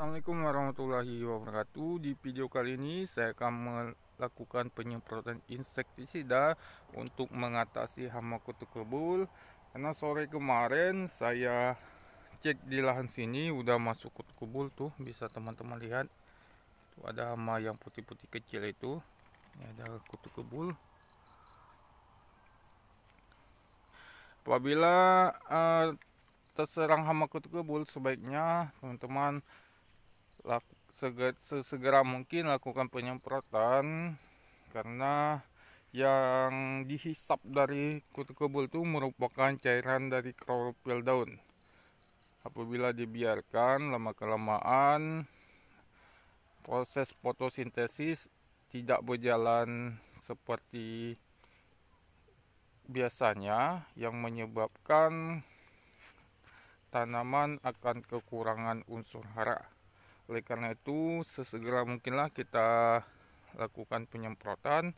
Assalamualaikum warahmatullahi wabarakatuh Di video kali ini saya akan melakukan penyemprotan insektisida Untuk mengatasi hama kutu kebul Karena sore kemarin saya cek di lahan sini Udah masuk kutu kebul tuh bisa teman-teman lihat tuh Ada hama yang putih-putih kecil itu Ini ada kutu kebul Apabila uh, terserang hama kutu kebul sebaiknya teman-teman segera, mungkin lakukan penyemprotan karena yang dihisap dari kutu kebul itu merupakan cairan dari klorofil daun apabila dibiarkan lama kelamaan proses fotosintesis tidak berjalan seperti biasanya yang menyebabkan tanaman akan kekurangan unsur hara oleh karena itu sesegera mungkinlah kita lakukan penyemprotan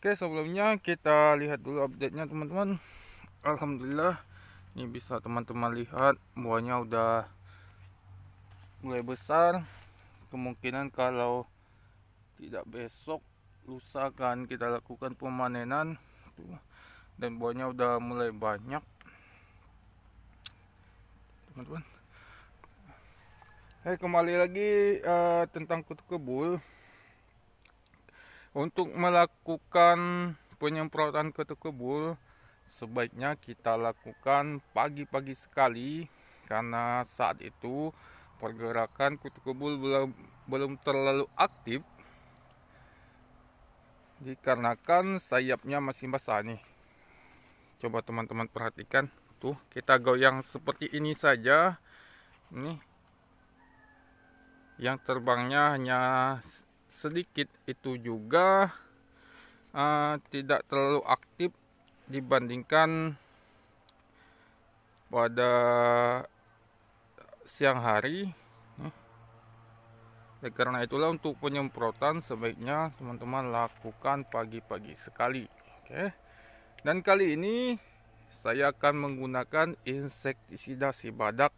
oke sebelumnya kita lihat dulu update nya teman-teman Alhamdulillah ini bisa teman-teman lihat buahnya udah mulai besar kemungkinan kalau tidak besok lusa kan kita lakukan pemanenan dan buahnya udah mulai banyak teman-teman Hai, eh, kembali lagi uh, tentang kutu kebul. Untuk melakukan penyemprotan kutu kebul, sebaiknya kita lakukan pagi-pagi sekali karena saat itu pergerakan kutu kebul belum belum terlalu aktif dikarenakan sayapnya masih basah nih. Coba teman-teman perhatikan, tuh kita goyang seperti ini saja. Nih yang terbangnya hanya sedikit itu juga uh, tidak terlalu aktif dibandingkan pada siang hari ya, karena itulah untuk penyemprotan sebaiknya teman-teman lakukan pagi-pagi sekali oke dan kali ini saya akan menggunakan insektisida si badak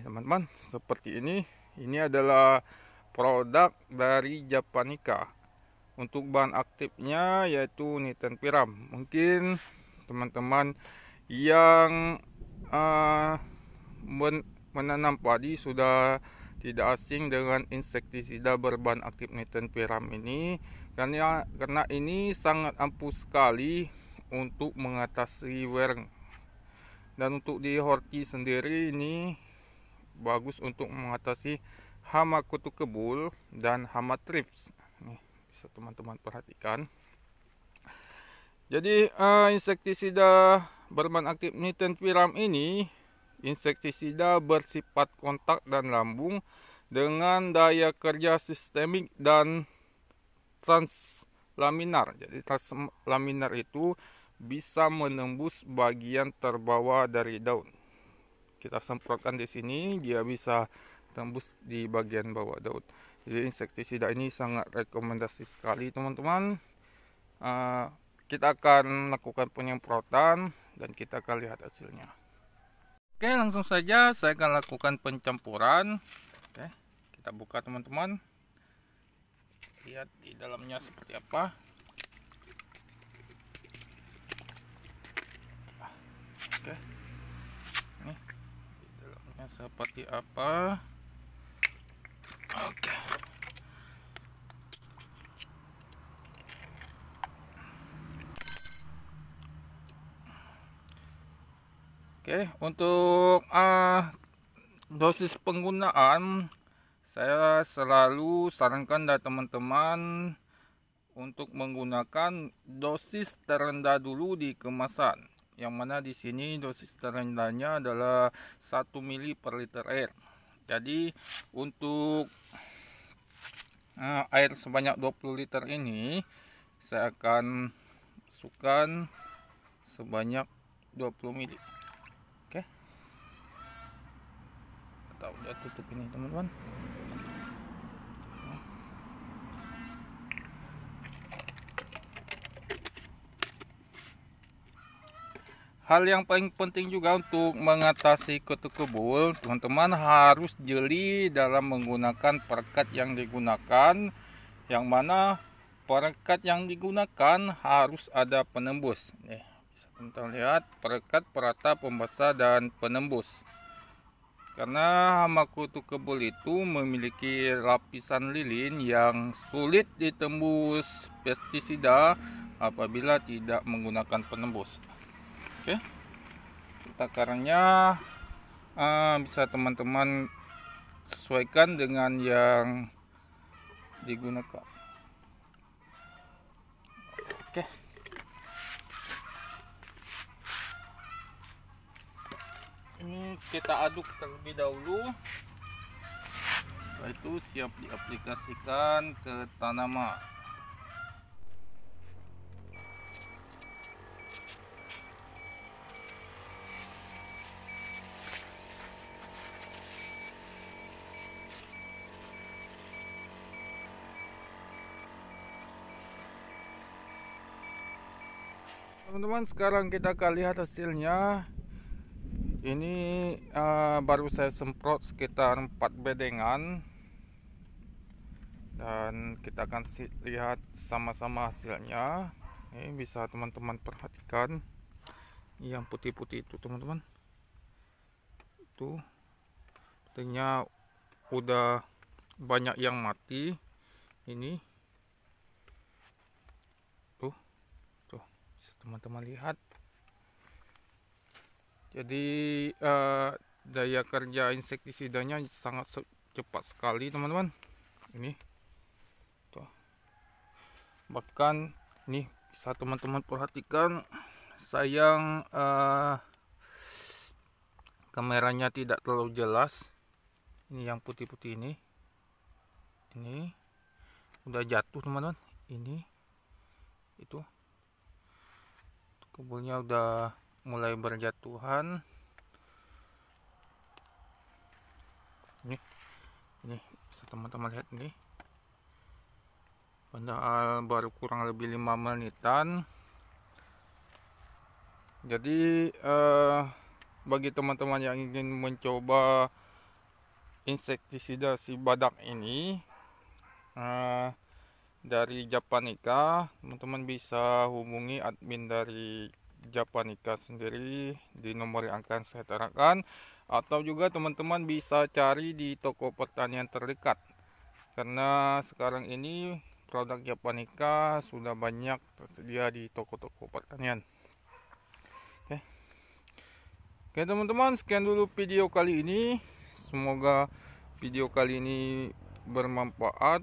teman-teman seperti ini ini adalah produk dari Japanika untuk bahan aktifnya yaitu niten piram mungkin teman-teman yang uh, menanam padi sudah tidak asing dengan insektisida berbahan aktif niten piram ini karena karena ini sangat ampuh sekali untuk mengatasi wereng dan untuk di horti sendiri ini bagus untuk mengatasi hama kutu kebul dan hama trips nih bisa teman-teman perhatikan jadi uh, insektisida berbahan aktif nitenpiram ini insektisida bersifat kontak dan lambung dengan daya kerja sistemik dan translaminar jadi translaminar itu bisa menembus bagian terbawah dari daun kita semprotkan di sini dia bisa tembus di bagian bawah daun jadi insektisida ini sangat rekomendasi sekali teman-teman uh, kita akan lakukan penyemprotan dan kita akan lihat hasilnya oke langsung saja saya akan lakukan pencampuran oke kita buka teman-teman lihat di dalamnya seperti apa oke bentuknya seperti apa oke Oke, untuk uh, dosis penggunaan saya selalu sarankan dari teman-teman untuk menggunakan dosis terendah dulu di kemasan yang mana di sini dosis terendahnya adalah 1 mili per liter air jadi untuk uh, air sebanyak 20 liter ini saya akan masukkan sebanyak 20 mili oke okay. udah tutup ini teman-teman Hal yang paling penting juga untuk mengatasi kutu kebul, teman-teman harus jeli dalam menggunakan perekat yang digunakan, yang mana perekat yang digunakan harus ada penembus. Nih, bisa kita lihat perekat perata pembesar dan penembus. Karena hama kutu kebul itu memiliki lapisan lilin yang sulit ditembus pestisida apabila tidak menggunakan penembus oke kita Takarannya uh, bisa teman-teman sesuaikan dengan yang digunakan oke ini kita aduk terlebih dahulu setelah itu siap diaplikasikan ke tanaman teman-teman sekarang kita akan lihat hasilnya ini uh, baru saya semprot sekitar 4 bedengan dan kita akan lihat sama-sama hasilnya ini bisa teman-teman perhatikan yang putih-putih itu teman-teman itu ternyata udah banyak yang mati ini teman-teman lihat jadi uh, daya kerja insektisidanya sangat cepat sekali teman-teman ini tuh bahkan nih bisa teman-teman perhatikan sayang uh, kameranya tidak terlalu jelas ini yang putih-putih ini ini udah jatuh teman-teman ini itu Kebunnya udah mulai berjatuhan ini ini bisa teman-teman lihat ini. padahal baru kurang lebih lima menitan jadi eh, bagi teman-teman yang ingin mencoba insektisida si badak ini eh, dari Japanika teman-teman bisa hubungi admin dari Japanika sendiri di nomor yang akan saya terangkan atau juga teman-teman bisa cari di toko pertanian terdekat karena sekarang ini produk Japanika sudah banyak tersedia di toko-toko pertanian oke oke teman-teman sekian dulu video kali ini semoga video kali ini bermanfaat